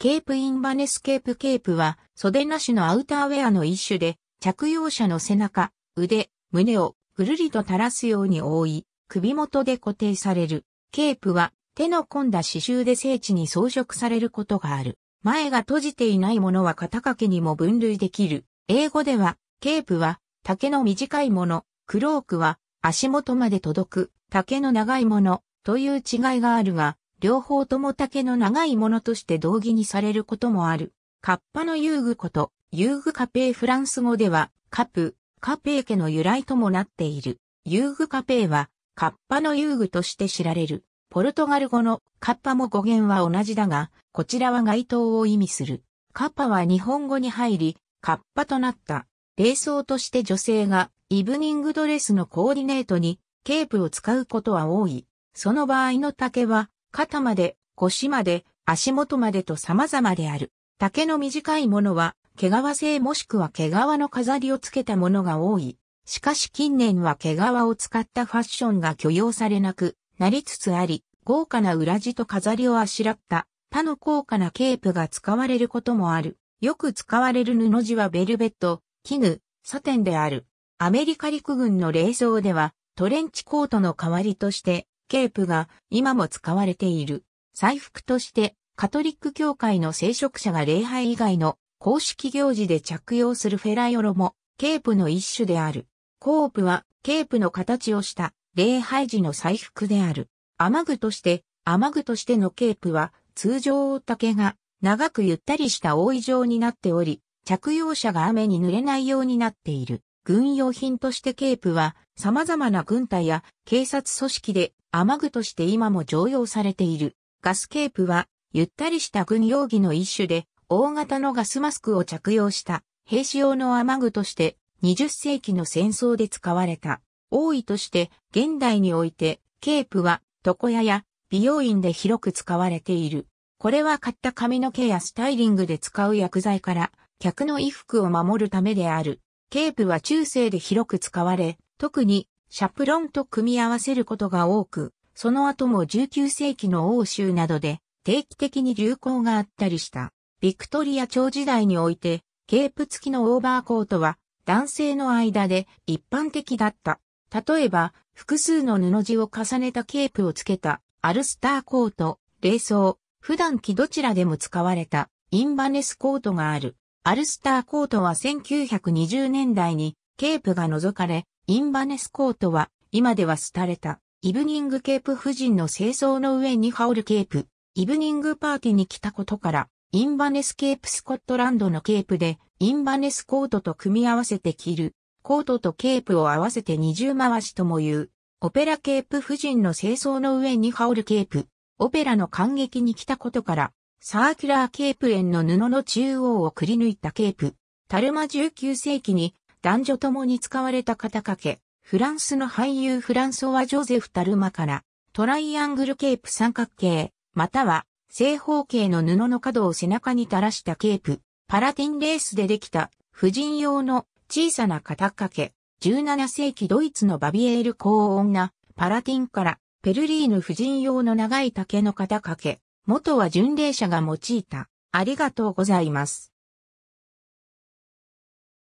ケープインバネスケープケープは袖なしのアウターウェアの一種で着用者の背中、腕、胸をぐるりと垂らすように覆い首元で固定される。ケープは手の込んだ刺繍で精緻に装飾されることがある。前が閉じていないものは肩掛けにも分類できる。英語ではケープは丈の短いもの、クロークは足元まで届く丈の長いものという違いがあるが、両方とも竹の長いものとして同義にされることもある。カッパの遊具こと、遊具カペイフランス語では、カプ、カペイ家の由来ともなっている。遊具カペイは、カッパの遊具として知られる。ポルトガル語のカッパも語源は同じだが、こちらは街灯を意味する。カッパは日本語に入り、カッパとなった。礼装として女性がイブニングドレスのコーディネートにケープを使うことは多い。その場合の竹は肩まで、腰まで、足元までと様々である。丈の短いものは、毛皮製もしくは毛皮の飾りをつけたものが多い。しかし近年は毛皮を使ったファッションが許容されなくなりつつあり、豪華な裏地と飾りをあしらった他の高価なケープが使われることもある。よく使われる布地はベルベット、絹、サテンである。アメリカ陸軍の冷蔵ではトレンチコートの代わりとしてケープが今も使われている。祭服としてカトリック教会の聖職者が礼拝以外の公式行事で着用するフェラヨロもケープの一種である。コープはケープの形をした礼拝時の祭服である。雨具として、雨具としてのケープは通常大竹が長くゆったりした覆い状になっており、着用者が雨に濡れないようになっている。軍用品としてケープは様々な軍隊や警察組織で雨具として今も常用されている。ガスケープは、ゆったりした軍用着の一種で、大型のガスマスクを着用した兵士用の雨具として20世紀の戦争で使われた。多いとして現代においてケープは床屋や美容院で広く使われている。これは買った髪の毛やスタイリングで使う薬剤から客の衣服を守るためである。ケープは中世で広く使われ、特にシャプロンと組み合わせることが多く、その後も19世紀の欧州などで定期的に流行があったりした。ビクトリア朝時代において、ケープ付きのオーバーコートは男性の間で一般的だった。例えば、複数の布地を重ねたケープをつけたアルスターコート、冷装、普段着どちらでも使われたインバネスコートがある。アルスターコートは1920年代にケープが除かれ、インバネスコートは、今では廃れた、イブニングケープ夫人の清掃の上に羽織るケープ、イブニングパーティーに来たことから、インバネスケープスコットランドのケープで、インバネスコートと組み合わせて着る、コートとケープを合わせて二重回しとも言う、オペラケープ夫人の清掃の上に羽織るケープ、オペラの感激に来たことから、サーキュラーケープ園の布の中央をくり抜いたケープ、タルマ19世紀に男女共に使われた肩掛け、フランスの俳優フランソワ・ジョゼフ・タルマから、トライアングルケープ三角形、または正方形の布の角を背中に垂らしたケープ、パラティンレースでできた婦人用の小さな肩掛け、17世紀ドイツのバビエール高なパラティンからペルリーヌ婦人用の長い竹の肩掛け、元は巡礼者が用いた。ありがとうございます。